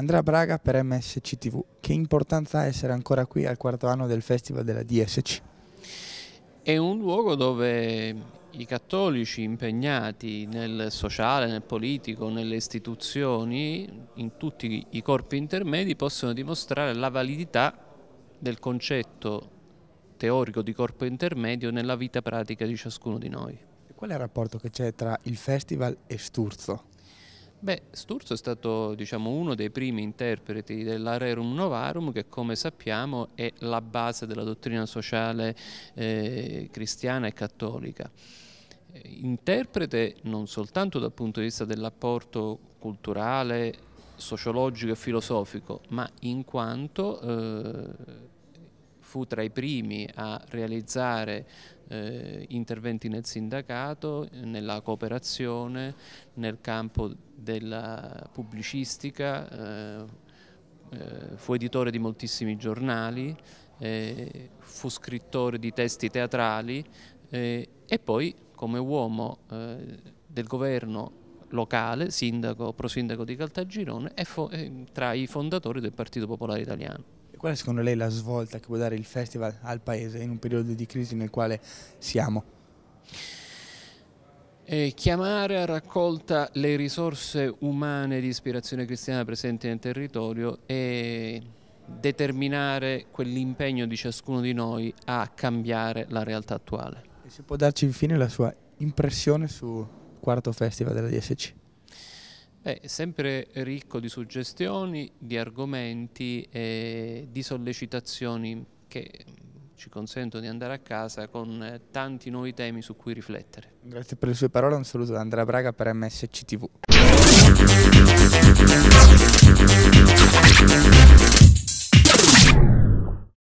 Andrea Braga per MSC TV, che importanza ha essere ancora qui al quarto anno del Festival della DSC? È un luogo dove i cattolici impegnati nel sociale, nel politico, nelle istituzioni, in tutti i corpi intermedi possono dimostrare la validità del concetto teorico di corpo intermedio nella vita pratica di ciascuno di noi. Qual è il rapporto che c'è tra il festival e Sturzo? Beh, Sturzo è stato diciamo, uno dei primi interpreti dell'arerum novarum che come sappiamo è la base della dottrina sociale eh, cristiana e cattolica. Eh, interprete non soltanto dal punto di vista dell'apporto culturale, sociologico e filosofico, ma in quanto eh, fu tra i primi a realizzare eh, interventi nel sindacato, nella cooperazione, nel campo della pubblicistica, eh, eh, fu editore di moltissimi giornali, eh, fu scrittore di testi teatrali eh, e poi come uomo eh, del governo locale, sindaco, prosindaco di Caltagirone e tra i fondatori del Partito Popolare Italiano qual è secondo lei la svolta che può dare il festival al paese in un periodo di crisi nel quale siamo? E eh, chiamare a raccolta le risorse umane di ispirazione cristiana presenti nel territorio e determinare quell'impegno di ciascuno di noi a cambiare la realtà attuale. E se può darci infine la sua impressione sul quarto festival della DSC? Beh, sempre ricco di suggestioni, di argomenti e di sollecitazioni che ci consentono di andare a casa con tanti nuovi temi su cui riflettere. Grazie per le sue parole, un saluto da Andrea Braga per MSC TV.